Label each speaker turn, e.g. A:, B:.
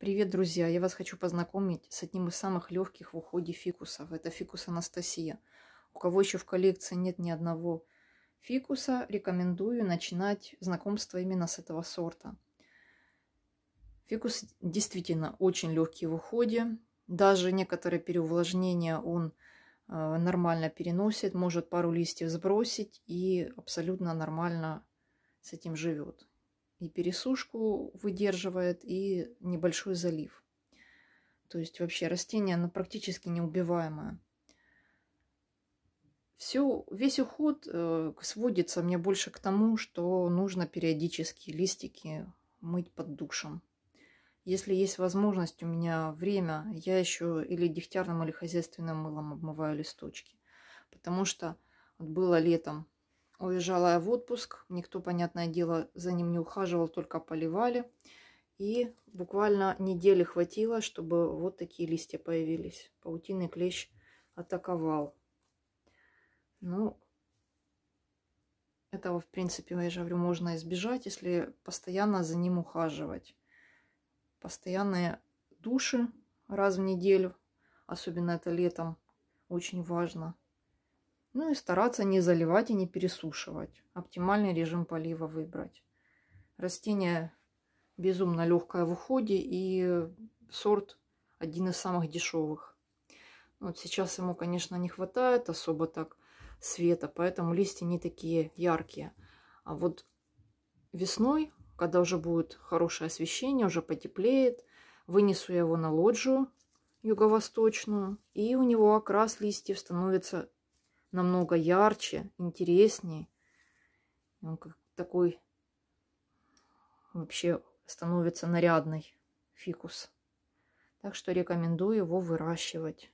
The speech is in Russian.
A: Привет, друзья! Я вас хочу познакомить с одним из самых легких в уходе фикусов. Это фикус Анастасия. У кого еще в коллекции нет ни одного фикуса, рекомендую начинать знакомство именно с этого сорта. Фикус действительно очень легкий в уходе. Даже некоторые переувлажнения он э, нормально переносит, может пару листьев сбросить и абсолютно нормально с этим живет и пересушку выдерживает, и небольшой залив. То есть вообще растение, оно практически неубиваемое. Все, весь уход э, сводится мне больше к тому, что нужно периодически листики мыть под душем. Если есть возможность, у меня время, я еще или дегтярным, или хозяйственным мылом обмываю листочки. Потому что вот было летом уезжала я в отпуск, никто, понятное дело, за ним не ухаживал, только поливали. И буквально недели хватило, чтобы вот такие листья появились. Паутинный клещ атаковал. Ну, этого, в принципе, я же говорю, можно избежать, если постоянно за ним ухаживать. Постоянные души раз в неделю, особенно это летом, очень важно. Ну и стараться не заливать и не пересушивать. Оптимальный режим полива выбрать. Растение безумно легкое в уходе и сорт один из самых дешевых. Вот сейчас ему, конечно, не хватает особо так света, поэтому листья не такие яркие. А вот весной, когда уже будет хорошее освещение, уже потеплеет, вынесу я его на лоджию юго-восточную, и у него окрас листьев становится намного ярче, интереснее. Он как такой вообще становится нарядный фикус. Так что рекомендую его выращивать.